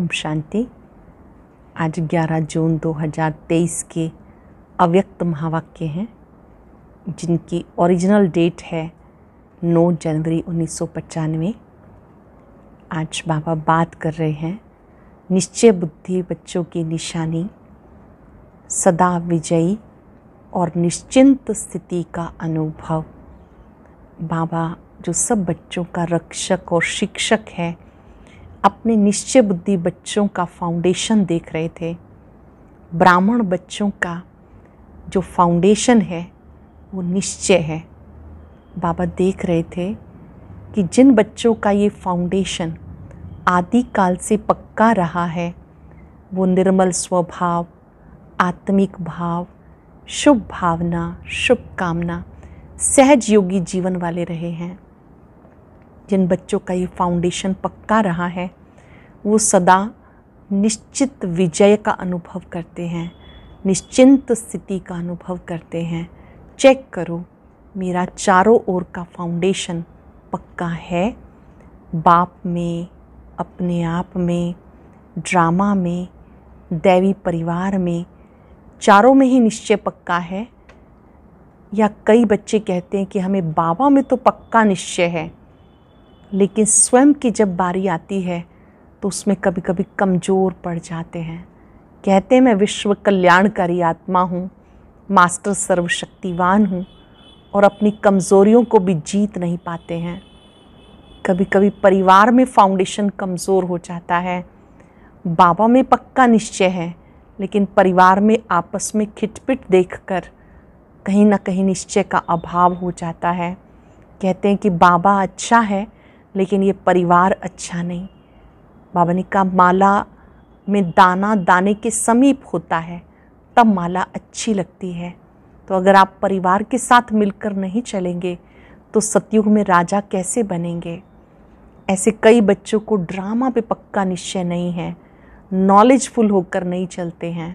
ओम शांति आज 11 जून 2023 के अव्यक्त महावाक्य हैं जिनकी ओरिजिनल डेट है 9 जनवरी उन्नीस आज बाबा बात कर रहे हैं निश्चय बुद्धि बच्चों की निशानी सदा विजयी और निश्चिंत स्थिति का अनुभव बाबा जो सब बच्चों का रक्षक और शिक्षक है अपने निश्चय बुद्धि बच्चों का फाउंडेशन देख रहे थे ब्राह्मण बच्चों का जो फाउंडेशन है वो निश्चय है बाबा देख रहे थे कि जिन बच्चों का ये फाउंडेशन आदिकाल से पक्का रहा है वो निर्मल स्वभाव आत्मिक भाव शुभ भावना शुभ कामना सहज योगी जीवन वाले रहे हैं जिन बच्चों का ये फाउंडेशन पक्का रहा है वो सदा निश्चित विजय का अनुभव करते हैं निश्चिंत स्थिति का अनुभव करते हैं चेक करो मेरा चारों ओर का फाउंडेशन पक्का है बाप में अपने आप में ड्रामा में दैवी परिवार में चारों में ही निश्चय पक्का है या कई बच्चे कहते हैं कि हमें बाबा में तो पक्का निश्चय है लेकिन स्वयं की जब बारी आती है तो उसमें कभी कभी कमज़ोर पड़ जाते हैं कहते हैं मैं विश्व कल्याणकारी आत्मा हूँ मास्टर सर्वशक्तिवान हूँ और अपनी कमज़ोरियों को भी जीत नहीं पाते हैं कभी कभी परिवार में फाउंडेशन कमज़ोर हो जाता है बाबा में पक्का निश्चय है लेकिन परिवार में आपस में खिटपिट देखकर कहीं ना कहीं निश्चय का अभाव हो जाता है कहते हैं कि बाबा अच्छा है लेकिन ये परिवार अच्छा नहीं बाबा ने कहा माला में दाना दाने के समीप होता है तब माला अच्छी लगती है तो अगर आप परिवार के साथ मिलकर नहीं चलेंगे तो सतयुग में राजा कैसे बनेंगे ऐसे कई बच्चों को ड्रामा पे पक्का निश्चय नहीं है नॉलेजफुल होकर नहीं चलते हैं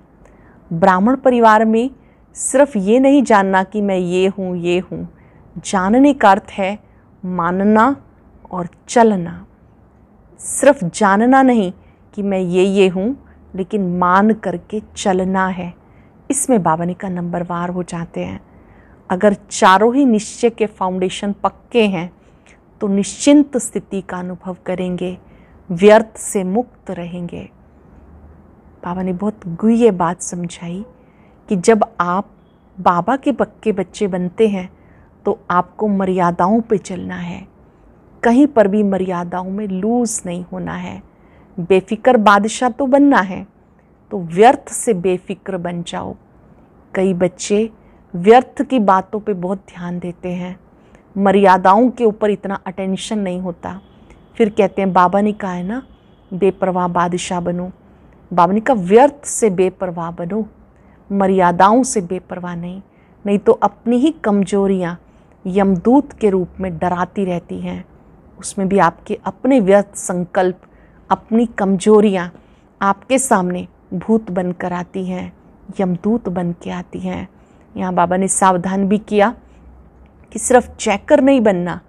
ब्राह्मण परिवार में सिर्फ ये नहीं जानना कि मैं ये हूँ ये हूँ जानने का अर्थ है मानना और चलना सिर्फ जानना नहीं कि मैं ये ये हूँ लेकिन मान करके चलना है इसमें बाबा ने का वार हो जाते हैं अगर चारों ही निश्चय के फाउंडेशन पक्के हैं तो निश्चिंत स्थिति का अनुभव करेंगे व्यर्थ से मुक्त रहेंगे बाबा ने बहुत गुह्य बात समझाई कि जब आप बाबा के पक्के बच्चे बनते हैं तो आपको मर्यादाओं पे चलना है कहीं पर भी मर्यादाओं में लूज नहीं होना है बेफिक्र बादशाह तो बनना है तो व्यर्थ से बेफिक्र बन जाओ कई बच्चे व्यर्थ की बातों पे बहुत ध्यान देते हैं मर्यादाओं के ऊपर इतना अटेंशन नहीं होता फिर कहते हैं बाबा ने कहा है ना बेपरवाह बादशाह बनो बाबा ने कहा व्यर्थ से बेपरवाह बनो मर्यादाओं से बेपरवाह नहीं नहीं तो अपनी ही कमजोरियाँ यमदूत के रूप में डराती रहती हैं उसमें भी आपके अपने व्यर्थ संकल्प अपनी कमजोरियाँ आपके सामने भूत बनकर आती हैं यमदूत बन के आती हैं यहाँ बाबा ने सावधान भी किया कि सिर्फ चेकर नहीं बनना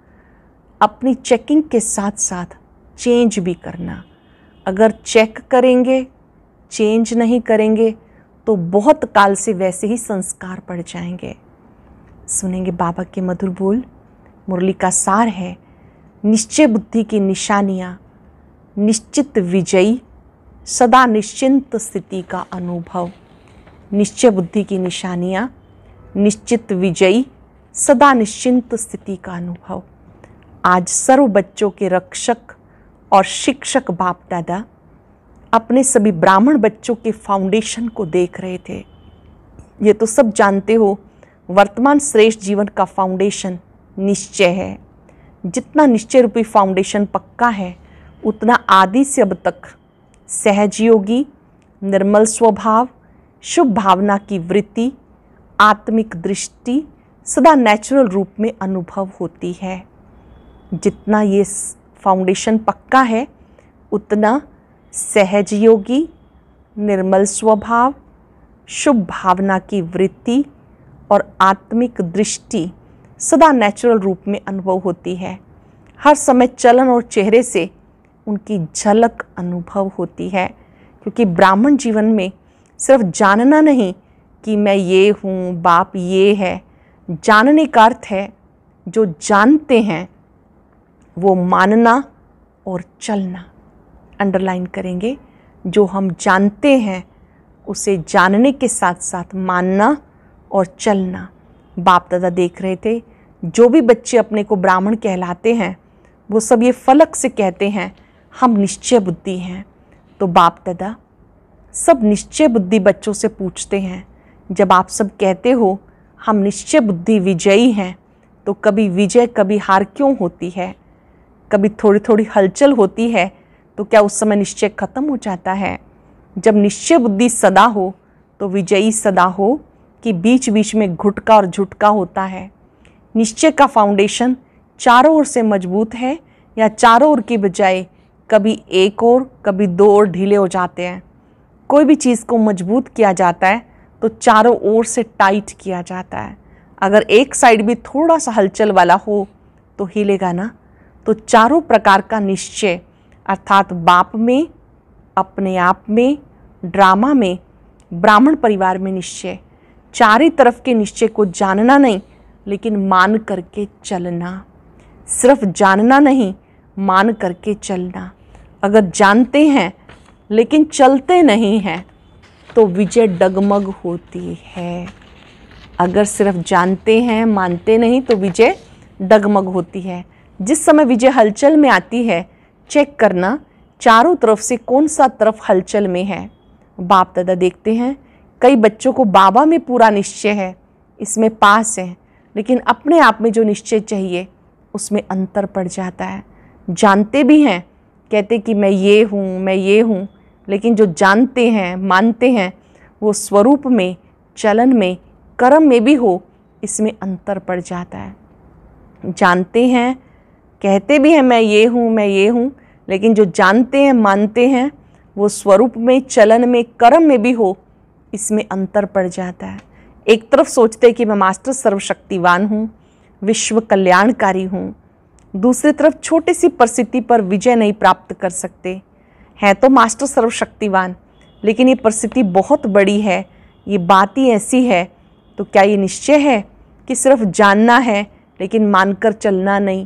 अपनी चेकिंग के साथ साथ चेंज भी करना अगर चेक करेंगे चेंज नहीं करेंगे तो बहुत काल से वैसे ही संस्कार पड़ जाएंगे सुनेंगे बाबा के मधुर बोल मुरली का सार है निश्चय बुद्धि की निशानियाँ निश्चित विजयी सदा निश्चिंत स्थिति का अनुभव निश्चय बुद्धि की निशानियाँ निश्चित विजयी सदा निश्चिंत स्थिति का अनुभव आज सर्व बच्चों के रक्षक और शिक्षक बाप दादा अपने सभी ब्राह्मण बच्चों के फाउंडेशन को देख रहे थे ये तो सब जानते हो वर्तमान श्रेष्ठ जीवन का फाउंडेशन निश्चय है जितना निश्चय रूपी फाउंडेशन पक्का है उतना आदि से अब तक सहजयोगी निर्मल स्वभाव शुभ भावना की वृत्ति आत्मिक दृष्टि सदा नेचुरल रूप में अनुभव होती है जितना ये फाउंडेशन पक्का है उतना सहजयोगी निर्मल स्वभाव शुभ भावना की वृत्ति और आत्मिक दृष्टि सदा नेचुरल रूप में अनुभव होती है हर समय चलन और चेहरे से उनकी झलक अनुभव होती है क्योंकि ब्राह्मण जीवन में सिर्फ जानना नहीं कि मैं ये हूँ बाप ये है जानने का अर्थ है जो जानते हैं वो मानना और चलना अंडरलाइन करेंगे जो हम जानते हैं उसे जानने के साथ साथ मानना और चलना बाप दादा देख रहे थे जो भी बच्चे अपने को ब्राह्मण कहलाते हैं वो सब ये फलक से कहते हैं हम निश्चय बुद्धि हैं तो बाप दादा सब निश्चय बुद्धि बच्चों से पूछते हैं जब आप सब कहते हो हम निश्चय बुद्धि विजयी हैं तो कभी विजय कभी हार क्यों होती है कभी थोड़ी थोड़ी हलचल होती है तो क्या उस समय निश्चय खत्म हो जाता है जब निश्चय बुद्धि सदा हो तो विजयी सदा हो कि बीच बीच में घुटका और झुटका होता है निश्चय का फाउंडेशन चारों ओर से मजबूत है या चारों ओर के बजाय कभी एक ओर कभी दो ओर ढीले हो जाते हैं कोई भी चीज़ को मजबूत किया जाता है तो चारों ओर से टाइट किया जाता है अगर एक साइड भी थोड़ा सा हलचल वाला हो तो हिलेगा ना तो चारों प्रकार का निश्चय अर्थात बाप में अपने आप में ड्रामा में ब्राह्मण परिवार में निश्चय चारों तरफ के निश्चय को जानना नहीं लेकिन मान करके चलना सिर्फ जानना नहीं मान करके चलना अगर जानते हैं लेकिन चलते नहीं हैं तो विजय डगमग होती है अगर सिर्फ जानते हैं मानते नहीं तो विजय डगमग होती है जिस समय विजय हलचल में आती है चेक करना चारों तरफ से कौन सा तरफ हलचल में है बाप दादा देखते हैं कई बच्चों को बाबा में पूरा निश्चय है इसमें पास है लेकिन अपने आप में जो निश्चय चाहिए उसमें अंतर पड़ जाता है जानते भी हैं कहते कि मैं ये हूँ मैं ये हूँ लेकिन जो जानते हैं मानते हैं वो स्वरूप में चलन में कर्म में भी हो इसमें अंतर पड़ जाता है जानते हैं कहते भी हैं मैं ये हूँ मैं ये हूँ लेकिन जो जानते हैं मानते हैं वो स्वरूप में चलन में कर्म में भी हो इसमें अंतर पड़ जाता है एक तरफ सोचते हैं कि मैं मास्टर सर्वशक्तिवान हूँ विश्व कल्याणकारी हूँ दूसरी तरफ छोटी सी परिस्थिति पर विजय नहीं प्राप्त कर सकते हैं तो मास्टर सर्वशक्तिवान लेकिन ये परिस्थिति बहुत बड़ी है ये बात ही ऐसी है तो क्या ये निश्चय है कि सिर्फ जानना है लेकिन मानकर चलना नहीं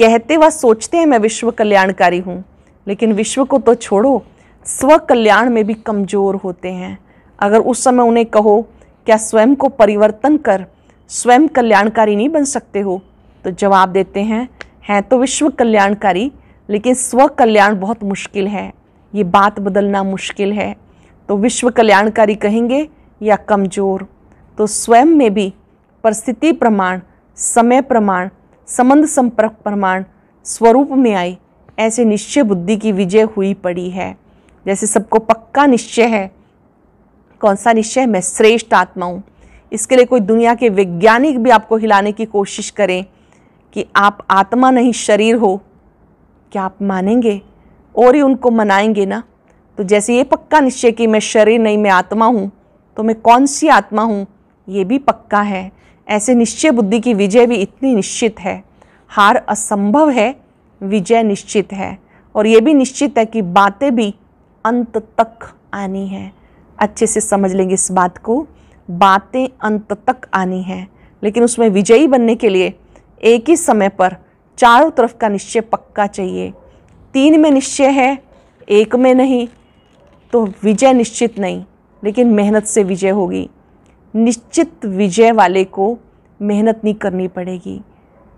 कहते व सोचते हैं मैं विश्व कल्याणकारी हूँ लेकिन विश्व को तो छोड़ो स्व कल्याण में भी कमज़ोर होते हैं अगर उस समय उन्हें कहो क्या स्वयं को परिवर्तन कर स्वयं कल्याणकारी नहीं बन सकते हो तो जवाब देते हैं हैं तो विश्व कल्याणकारी लेकिन स्व कल्याण बहुत मुश्किल है ये बात बदलना मुश्किल है तो विश्व कल्याणकारी कहेंगे या कमज़ोर तो स्वयं में भी परिस्थिति प्रमाण समय प्रमाण संबंध संपर्क प्रमाण स्वरूप में आई ऐसे निश्चय बुद्धि की विजय हुई पड़ी है जैसे सबको पक्का निश्चय है कौन सा निश्चय मैं श्रेष्ठ आत्मा हूँ इसके लिए कोई दुनिया के वैज्ञानिक भी आपको हिलाने की कोशिश करें कि आप आत्मा नहीं शरीर हो क्या आप मानेंगे और ही उनको मनाएंगे ना तो जैसे ये पक्का निश्चय कि मैं शरीर नहीं मैं आत्मा हूँ तो मैं कौन सी आत्मा हूँ ये भी पक्का है ऐसे निश्चय बुद्धि की विजय भी इतनी निश्चित है हार असंभव है विजय निश्चित है और ये भी निश्चित है कि बातें भी अंत तक आनी है अच्छे से समझ लेंगे इस बात को बातें अंत तक आनी हैं लेकिन उसमें विजयी बनने के लिए एक ही समय पर चारों तरफ का निश्चय पक्का चाहिए तीन में निश्चय है एक में नहीं तो विजय निश्चित नहीं लेकिन मेहनत से विजय होगी निश्चित विजय वाले को मेहनत नहीं करनी पड़ेगी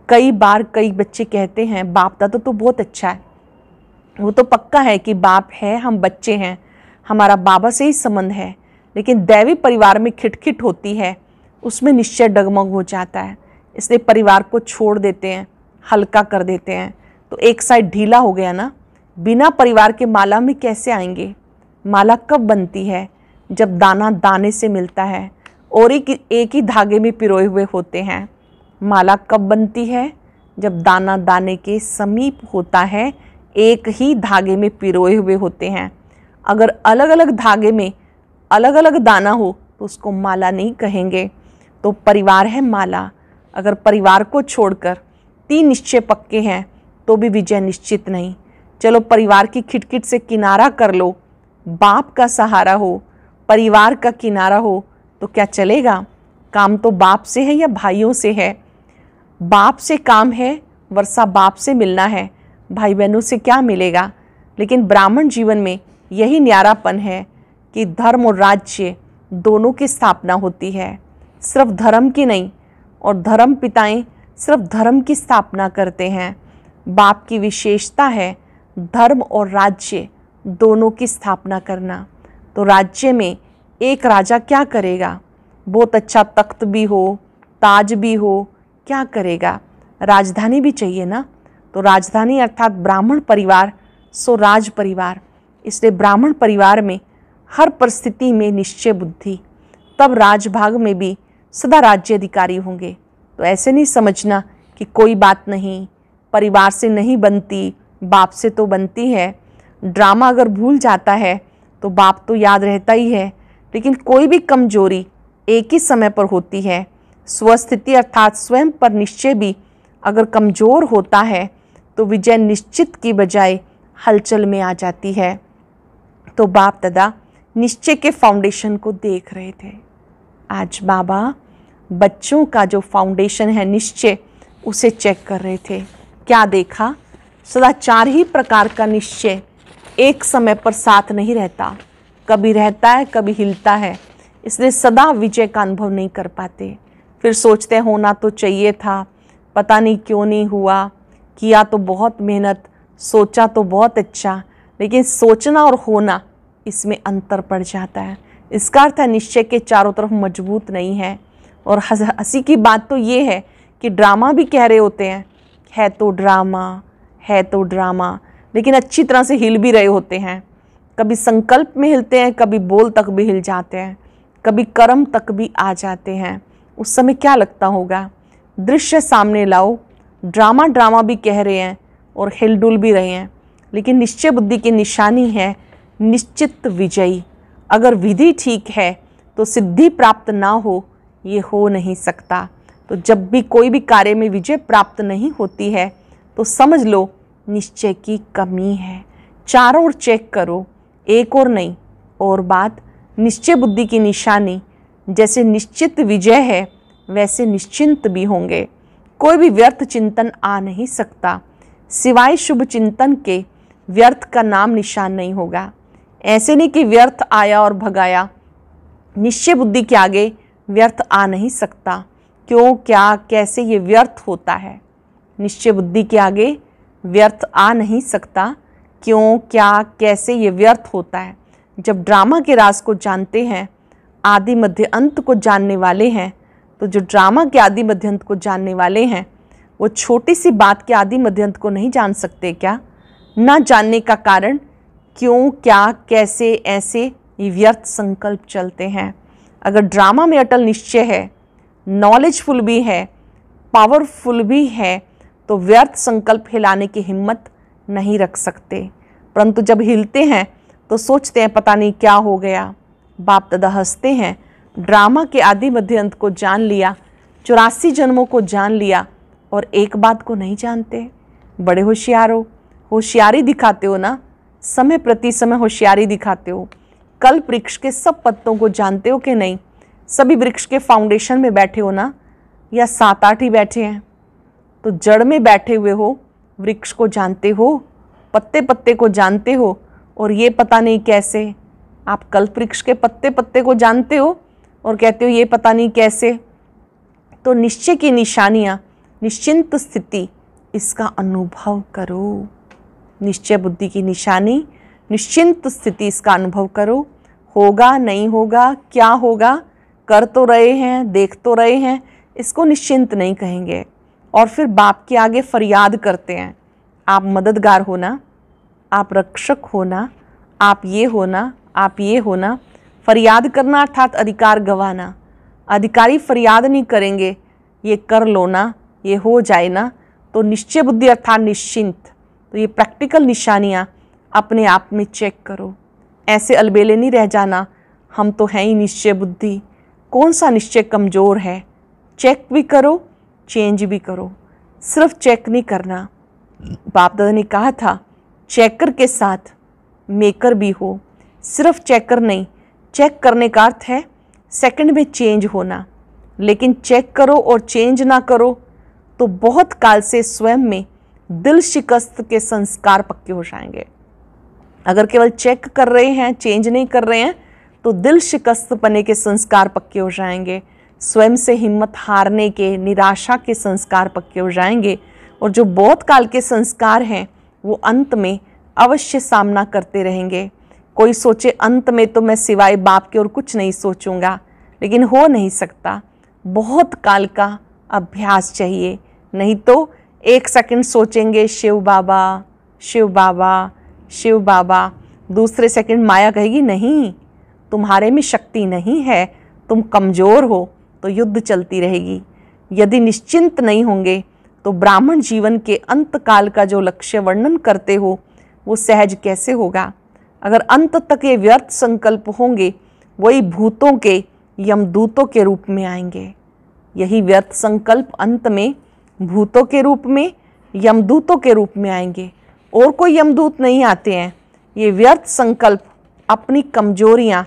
कई बार कई बच्चे कहते हैं बाप दादा तो बहुत अच्छा है वो तो पक्का है कि बाप है हम बच्चे हैं हमारा बाबा से ही संबंध है लेकिन दैवी परिवार में खिटखिट होती है उसमें निश्चय डगमग हो जाता है इसलिए परिवार को छोड़ देते हैं हल्का कर देते हैं तो एक साइड ढीला हो गया ना बिना परिवार के माला में कैसे आएंगे माला कब बनती है जब दाना दाने से मिलता है और एक एक ही धागे में पिरोए हुए होते हैं माला कब बनती है जब दाना दाने के समीप होता है एक ही धागे में पिरोए हुए होते हैं अगर अलग अलग धागे में अलग अलग दाना हो तो उसको माला नहीं कहेंगे तो परिवार है माला अगर परिवार को छोड़कर तीन निश्चय पक्के हैं तो भी विजय निश्चित नहीं चलो परिवार की खिटखिट से किनारा कर लो बाप का सहारा हो परिवार का किनारा हो तो क्या चलेगा काम तो बाप से है या भाइयों से है बाप से काम है वर्षा बाप से मिलना है भाई बहनों से क्या मिलेगा लेकिन ब्राह्मण जीवन में यही न्यारापन है कि धर्म और राज्य दोनों की स्थापना होती है सिर्फ धर्म की नहीं और धर्म पिताएं सिर्फ धर्म की स्थापना करते हैं बाप की विशेषता है धर्म और राज्य दोनों की स्थापना करना तो राज्य में एक राजा क्या करेगा बहुत अच्छा तख्त भी हो ताज भी हो क्या करेगा राजधानी भी चाहिए ना तो राजधानी अर्थात ब्राह्मण परिवार सो राज परिवार इसलिए ब्राह्मण परिवार में हर परिस्थिति में निश्चय बुद्धि तब राजभाग में भी सदा राज्य अधिकारी होंगे तो ऐसे नहीं समझना कि कोई बात नहीं परिवार से नहीं बनती बाप से तो बनती है ड्रामा अगर भूल जाता है तो बाप तो याद रहता ही है लेकिन कोई भी कमजोरी एक ही समय पर होती है स्वस्थिति अर्थात स्वयं पर निश्चय भी अगर कमज़ोर होता है तो विजय निश्चित की बजाय हलचल में आ जाती है तो बाप दादा निश्चय के फाउंडेशन को देख रहे थे आज बाबा बच्चों का जो फाउंडेशन है निश्चय उसे चेक कर रहे थे क्या देखा सदा चार ही प्रकार का निश्चय एक समय पर साथ नहीं रहता कभी रहता है कभी हिलता है इसलिए सदा विजय का अनुभव नहीं कर पाते फिर सोचते होना तो चाहिए था पता नहीं क्यों नहीं हुआ किया तो बहुत मेहनत सोचा तो बहुत अच्छा लेकिन सोचना और होना इसमें अंतर पड़ जाता है इसका अर्थ है निश्चय के चारों तरफ मजबूत नहीं है और हंसी की बात तो ये है कि ड्रामा भी कह रहे होते हैं है तो ड्रामा है तो ड्रामा लेकिन अच्छी तरह से हिल भी रहे होते हैं कभी संकल्प में हिलते हैं कभी बोल तक भी हिल जाते हैं कभी कर्म तक भी आ जाते हैं उस समय क्या लगता होगा दृश्य सामने लाओ ड्रामा ड्रामा भी कह रहे हैं और हिलडुल भी रहे हैं लेकिन निश्चय बुद्धि की निशानी है निश्चित विजयी अगर विधि ठीक है तो सिद्धि प्राप्त ना हो ये हो नहीं सकता तो जब भी कोई भी कार्य में विजय प्राप्त नहीं होती है तो समझ लो निश्चय की कमी है चारों ओर चेक करो एक और नहीं और बात निश्चय बुद्धि की निशानी जैसे निश्चित विजय है वैसे निश्चिंत भी होंगे कोई भी व्यर्थ चिंतन आ नहीं सकता सिवाय शुभ चिंतन के व्यर्थ का नाम निशान नहीं होगा ऐसे नहीं कि व्यर्थ आया और भगाया निश्चय बुद्धि के आगे व्यर्थ आ नहीं सकता क्यों क्या कैसे ये व्यर्थ होता है निश्चय बुद्धि के आगे व्यर्थ आ नहीं सकता क्यों क्या कैसे ये व्यर्थ होता है जब ड्रामा के राज को जानते हैं आदि मध्य अंत को जानने वाले हैं तो जो ड्रामा के आदि मध्य अंत को जानने वाले हैं वो छोटी सी बात के आदि मध्य अंत को नहीं जान सकते क्या ना जानने का कारण क्यों क्या कैसे ऐसे व्यर्थ संकल्प चलते हैं अगर ड्रामा में अटल निश्चय है नॉलेजफुल भी है पावरफुल भी है तो व्यर्थ संकल्प हिलाने की हिम्मत नहीं रख सकते परंतु जब हिलते हैं तो सोचते हैं पता नहीं क्या हो गया बाप दादा हंसते हैं ड्रामा के आदि मध्य अंत को जान लिया चौरासी जन्मों को जान लिया और एक बात को नहीं जानते बड़े होशियार हो होशियारी दिखाते हो ना समय प्रति समय होशियारी दिखाते हो कल वृक्ष के सब पत्तों को जानते हो कि नहीं सभी वृक्ष के फाउंडेशन में बैठे हो ना या सात आठ ही बैठे हैं तो जड़ में बैठे हुए हो वृक्ष को जानते हो पत्ते पत्ते को जानते हो और ये पता नहीं कैसे आप कल वृक्ष के पत्ते पत्ते को जानते हो और कहते हो ये पता नहीं कैसे तो निश्चय की निशानियाँ निश्चिंत स्थिति इसका अनुभव करो निश्चय बुद्धि की निशानी निश्चिंत स्थिति इसका अनुभव करो होगा नहीं होगा क्या होगा कर तो रहे हैं देख तो रहे हैं इसको निश्चिंत नहीं कहेंगे और फिर बाप के आगे फरियाद करते हैं आप मददगार होना आप रक्षक होना आप ये होना आप ये होना फरियाद करना अर्थात अधिकार गवाना अधिकारी फरियाद नहीं करेंगे ये कर लो ना ये हो जाए ना तो निश्चय बुद्धि अर्थात निश्चिंत तो ये प्रैक्टिकल निशानियाँ अपने आप में चेक करो ऐसे अलबेले नहीं रह जाना हम तो हैं ही निश्चय बुद्धि कौन सा निश्चय कमज़ोर है चेक भी करो चेंज भी करो सिर्फ चेक नहीं करना बाप दादा ने कहा था चेकर के साथ मेकर भी हो सिर्फ चेकर नहीं चेक करने का अर्थ है सेकंड में चेंज होना लेकिन चेक करो और चेंज ना करो तो बहुत काल से स्वयं में दिल शिकस्त के संस्कार पक्के हो जाएंगे अगर केवल चेक कर रहे हैं चेंज नहीं कर रहे हैं तो दिल शिकस्त पने के संस्कार पक्के हो जाएंगे स्वयं से हिम्मत हारने के निराशा के संस्कार पक्के हो जाएंगे और जो बहुत काल के संस्कार हैं वो अंत में अवश्य सामना करते रहेंगे कोई सोचे अंत में तो मैं सिवाय बाप के और कुछ नहीं सोचूंगा लेकिन हो नहीं सकता बहुत काल का अभ्यास चाहिए नहीं तो एक सेकंड सोचेंगे शिव बाबा शिव बाबा शिव बाबा दूसरे सेकंड माया कहेगी नहीं तुम्हारे में शक्ति नहीं है तुम कमज़ोर हो तो युद्ध चलती रहेगी यदि निश्चिंत नहीं होंगे तो ब्राह्मण जीवन के अंत काल का जो लक्ष्य वर्णन करते हो वो सहज कैसे होगा अगर अंत तक ये व्यर्थ संकल्प होंगे वही भूतों के यमदूतों के रूप में आएंगे यही व्यर्थ संकल्प अंत में भूतों के रूप में यमदूतों के रूप में आएंगे और कोई यमदूत नहीं आते हैं ये व्यर्थ संकल्प अपनी कमजोरियाँ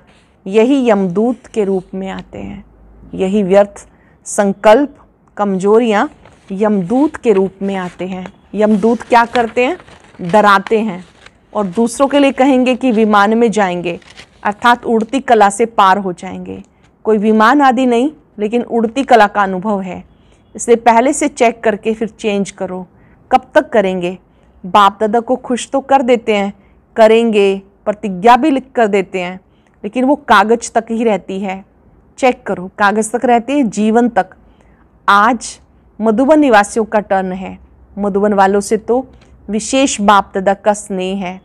यही यमदूत के रूप में आते हैं यही व्यर्थ संकल्प कमजोरियाँ यमदूत के रूप में आते हैं यमदूत क्या करते हैं डराते हैं और दूसरों के लिए कहेंगे कि विमान में जाएंगे अर्थात उड़ती कला से पार हो जाएंगे कोई विमान आदि नहीं लेकिन उड़ती कला का अनुभव है इसलिए पहले से चेक करके फिर चेंज करो कब तक करेंगे बाप दादा को खुश तो कर देते हैं करेंगे प्रतिज्ञा भी लिख कर देते हैं लेकिन वो कागज तक ही रहती है चेक करो कागज तक रहती है जीवन तक आज मधुबन निवासियों का टर्न है मधुबन वालों से तो विशेष बाप दादा का स्नेह है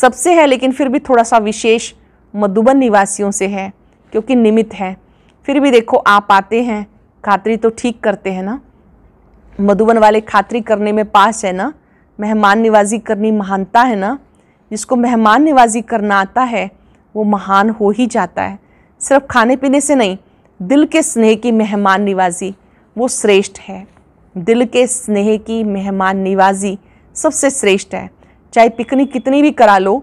सबसे है लेकिन फिर भी थोड़ा सा विशेष मधुबन निवासियों से है क्योंकि निमित्त है फिर भी देखो आप आते हैं खातरी तो ठीक करते हैं ना मधुबन वाले खातरी करने में पास है ना मेहमान निवाजी करनी महानता है ना जिसको मेहमान निवाजी करना आता है वो महान हो ही जाता है सिर्फ खाने पीने से नहीं दिल के स्नेह की मेहमान निवाजी वो श्रेष्ठ है दिल के स्नेह की मेहमान निवाजी सबसे श्रेष्ठ है चाहे पिकनिक कितनी भी करा लो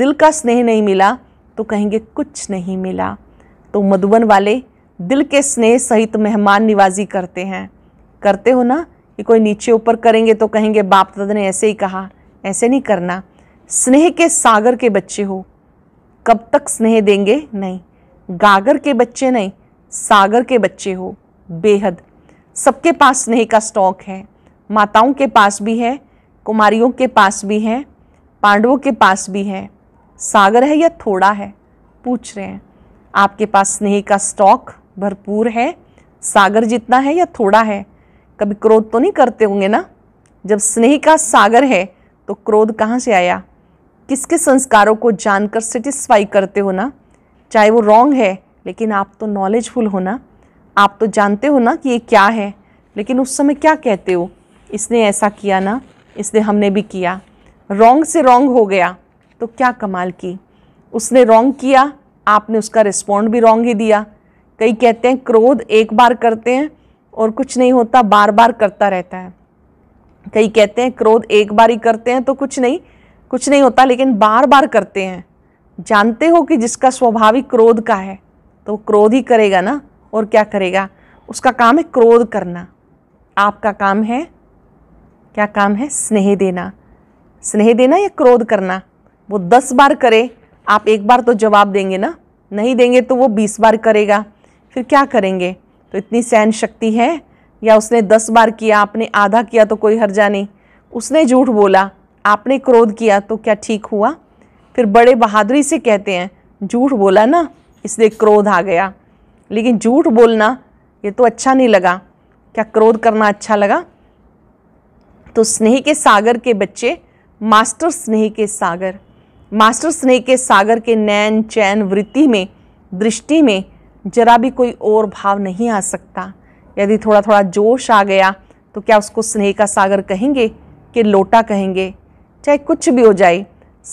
दिल का स्नेह नहीं मिला तो कहेंगे कुछ नहीं मिला तो मधुबन वाले दिल के स्नेह सहित मेहमान निवाजी करते हैं करते हो ना कि कोई नीचे ऊपर करेंगे तो कहेंगे बाप दादा ने ऐसे ही कहा ऐसे नहीं करना स्नेह के सागर के बच्चे हो कब तक स्नेह देंगे नहीं गागर के बच्चे नहीं सागर के बच्चे हो बेहद सबके पास स्नेह का स्टॉक है माताओं के पास भी है कुमारियों के पास भी है पांडवों के पास भी है सागर है या थोड़ा है पूछ रहे हैं आपके पास स्नेह का स्टॉक भरपूर है सागर जितना है या थोड़ा है कभी क्रोध तो नहीं करते होंगे ना जब स्नेह का सागर है तो क्रोध कहाँ से आया किसके संस्कारों को जानकर सेटिस्फाई करते हो ना चाहे वो रॉन्ग है लेकिन आप तो नॉलेजफुल हो ना आप तो जानते हो ना कि ये क्या है लेकिन उस समय क्या कहते हो इसने ऐसा किया ना इसने हमने भी किया रॉन्ग से रॉन्ग हो गया तो क्या कमाल की उसने रॉन्ग किया आपने उसका रिस्पॉन्ड भी रॉन्ग ही दिया कई कहते हैं क्रोध एक बार करते हैं और कुछ नहीं होता बार बार करता रहता है कई कहते हैं क्रोध एक बार ही करते हैं तो कुछ नहीं कुछ नहीं होता लेकिन बार बार करते हैं जानते हो कि जिसका स्वाभाविक क्रोध का है तो क्रोध ही करेगा ना और क्या करेगा उसका काम है क्रोध करना आपका काम है क्या काम है स्नेह देना स्नेह देना या क्रोध करना वो दस बार करे आप एक बार तो जवाब देंगे ना नहीं देंगे तो वो बीस बार करेगा फिर क्या करेंगे तो इतनी सहन शक्ति है या उसने दस बार किया आपने आधा किया तो कोई हर्जा नहीं उसने झूठ बोला आपने क्रोध किया तो क्या ठीक हुआ फिर बड़े बहादुरी से कहते हैं झूठ बोला ना इसलिए क्रोध आ गया लेकिन झूठ बोलना ये तो अच्छा नहीं लगा क्या क्रोध करना अच्छा लगा तो स्नेह के सागर के बच्चे मास्टर स्नेह के सागर मास्टर स्नेह के सागर के नैन चैन वृत्ति में दृष्टि में जरा भी कोई और भाव नहीं आ सकता यदि थोड़ा थोड़ा जोश आ गया तो क्या उसको स्नेह का सागर कहेंगे कि लोटा कहेंगे चाहे कुछ भी हो जाए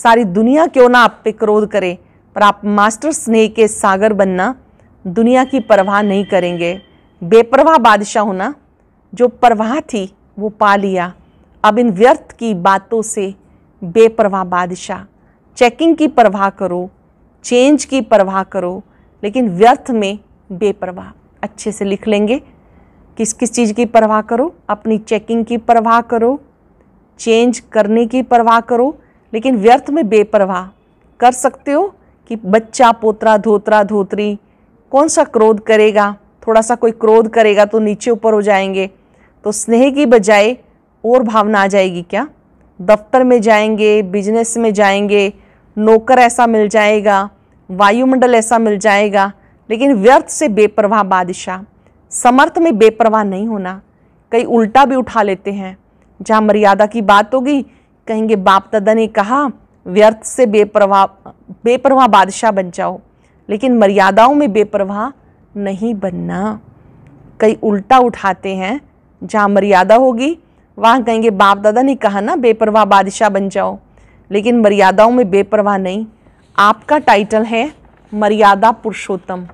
सारी दुनिया क्यों ना आप पे क्रोध करे पर आप मास्टर स्नेह के सागर बनना दुनिया की परवाह नहीं करेंगे बेपरवाह बादशाह होना जो परवाह थी वो पा लिया अब इन व्यर्थ की बातों से बेपरवाह बादशाह चेकिंग की परवाह करो चेंज की परवाह करो लेकिन व्यर्थ में बेपरवाह अच्छे से लिख लेंगे किस किस चीज़ की परवाह करो अपनी चेकिंग की परवाह करो चेंज करने की परवाह करो लेकिन व्यर्थ में बेपरवाह कर सकते हो कि बच्चा पोतरा धोतरा धोतरी कौन सा क्रोध करेगा थोड़ा सा कोई क्रोध करेगा तो नीचे ऊपर हो जाएंगे तो स्नेह की बजाय और भावना आ जाएगी क्या दफ्तर में जाएंगे बिजनेस में जाएंगे नौकर ऐसा मिल जाएगा वायुमंडल ऐसा मिल जाएगा लेकिन व्यर्थ से बेपरवाह बादशाह समर्थ में बेपरवाह नहीं होना कई उल्टा भी उठा लेते हैं जहाँ मर्यादा की बात होगी कहेंगे बाप दादा ने कहा व्यर्थ से बेपरवाह बेपरवाह बादशाह बन जाओ लेकिन मर्यादाओं में बेपरवाह नहीं बनना कई उल्टा उठाते हैं जहाँ मर्यादा होगी वहाँ कहेंगे बाप दादा ने कहा ना बेपरवाह बादशाह बन जाओ लेकिन मर्यादाओं में बेपरवाह नहीं आपका टाइटल है मर्यादा पुरुषोत्तम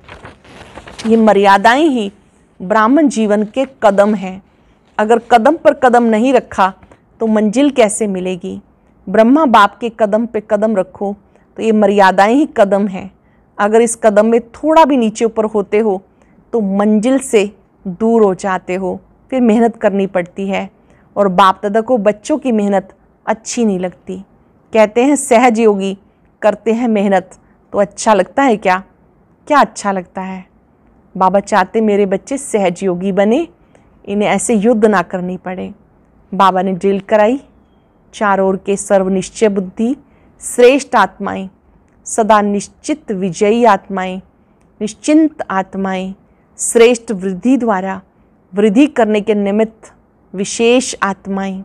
ये मर्यादाएं ही ब्राह्मण जीवन के कदम हैं अगर कदम पर कदम नहीं रखा तो मंजिल कैसे मिलेगी ब्रह्मा बाप के कदम पे कदम रखो तो ये मर्यादाएं ही कदम हैं अगर इस कदम में थोड़ा भी नीचे ऊपर होते हो तो मंजिल से दूर हो जाते हो फिर मेहनत करनी पड़ती है और बाप दादा को बच्चों की मेहनत अच्छी नहीं लगती कहते हैं सहज योगी करते हैं मेहनत तो अच्छा लगता है क्या क्या अच्छा लगता है बाबा चाहते मेरे बच्चे सहज योगी बने इन्हें ऐसे युद्ध ना करनी पड़े बाबा ने ड्रिल कराई चार ओर के सर्वनिश्चय बुद्धि श्रेष्ठ आत्माएं सदा निश्चित विजयी आत्माएं निश्चिंत आत्माएं श्रेष्ठ वृद्धि द्वारा वृद्धि करने के निमित्त विशेष आत्माएं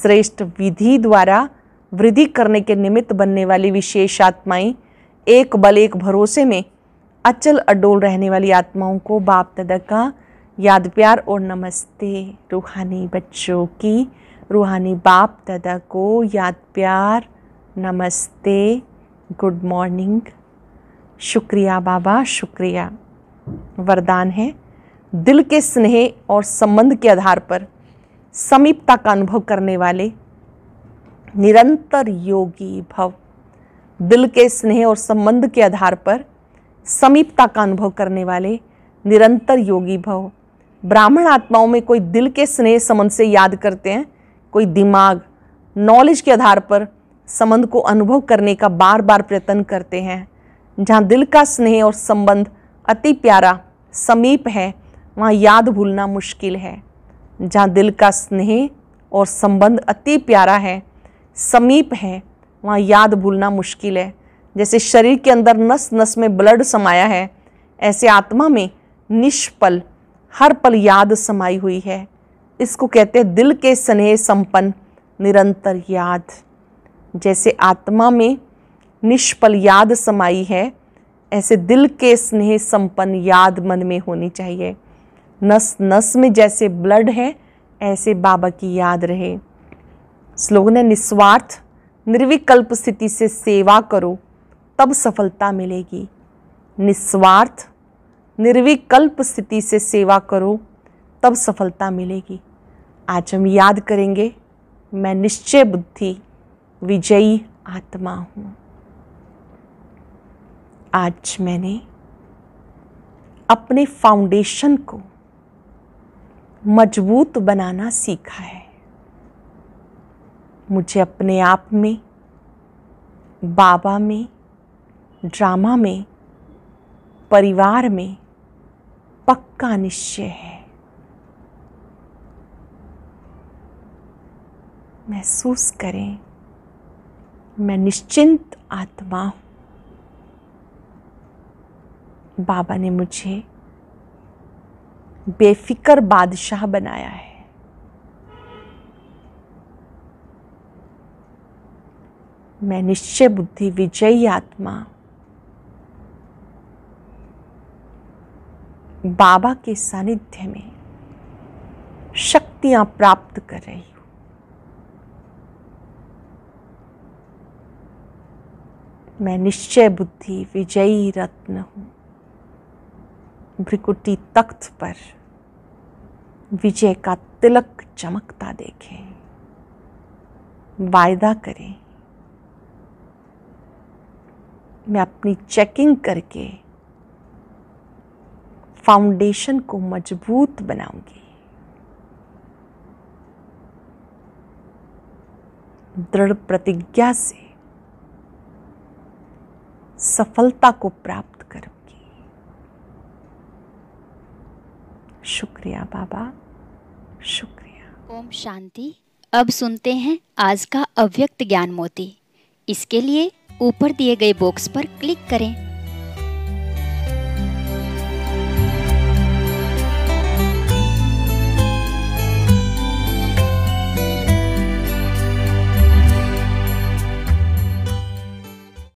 श्रेष्ठ विधि द्वारा वृद्धि करने के निमित्त बनने वाली विशेष आत्माएं एक बल एक भरोसे में अचल अडोल रहने वाली आत्माओं को बाप दादा का याद प्यार और नमस्ते रूहानी बच्चों की रूहानी बाप दादा को याद प्यार नमस्ते गुड मॉर्निंग शुक्रिया बाबा शुक्रिया वरदान है दिल के स्नेह और संबंध के आधार पर समीपता का अनुभव करने वाले निरंतर योगी भव दिल के स्नेह और संबंध के आधार पर समीपता का अनुभव करने वाले निरंतर योगी भव ब्राह्मण आत्माओं में कोई दिल के स्नेह संबंध से याद करते हैं कोई दिमाग नॉलेज के आधार पर संबंध को अनुभव करने का बार बार प्रयत्न करते हैं जहाँ दिल का स्नेह और संबंध अति प्यारा समीप है वहाँ याद भूलना मुश्किल है जहाँ दिल का स्नेह और संबंध अति प्यारा है समीप हैं वहाँ याद भूलना मुश्किल है जैसे शरीर के अंदर नस नस में ब्लड समाया है ऐसे आत्मा में निष्पल हर पल याद समाई हुई है इसको कहते हैं दिल के स्नेह संपन्न निरंतर याद जैसे आत्मा में निष्पल याद समाई है ऐसे दिल के स्नेह संपन्न याद मन में होनी चाहिए नस नस में जैसे ब्लड है ऐसे बाबा की याद रहे स्लोगन है निस्वार्थ निर्विकल्प स्थिति से सेवा करो तब सफलता मिलेगी निस्वार्थ निर्विकल्प स्थिति से सेवा करो तब सफलता मिलेगी आज हम याद करेंगे मैं निश्चय बुद्धि विजयी आत्मा हूँ आज मैंने अपने फाउंडेशन को मजबूत बनाना सीखा है मुझे अपने आप में बाबा में ड्रामा में परिवार में पक्का निश्चय है महसूस करें मैं निश्चिंत आत्मा हूँ बाबा ने मुझे बेफिक्र बादशाह बनाया है मैं निश्चय बुद्धि विजयी आत्मा बाबा के सानिध्य में शक्तियां प्राप्त कर रही हूं मैं निश्चय बुद्धि विजयी रत्न हूं भ्रिकुटी तख्त पर विजय का तिलक चमकता देखें वायदा करें मैं अपनी चेकिंग करके फाउंडेशन को मजबूत बनाऊंगी दृढ़ प्रतिज्ञा से सफलता को प्राप्त करूंगी शुक्रिया बाबा शुक्रिया ओम शांति अब सुनते हैं आज का अव्यक्त ज्ञान मोती इसके लिए ऊपर दिए गए बॉक्स पर क्लिक करें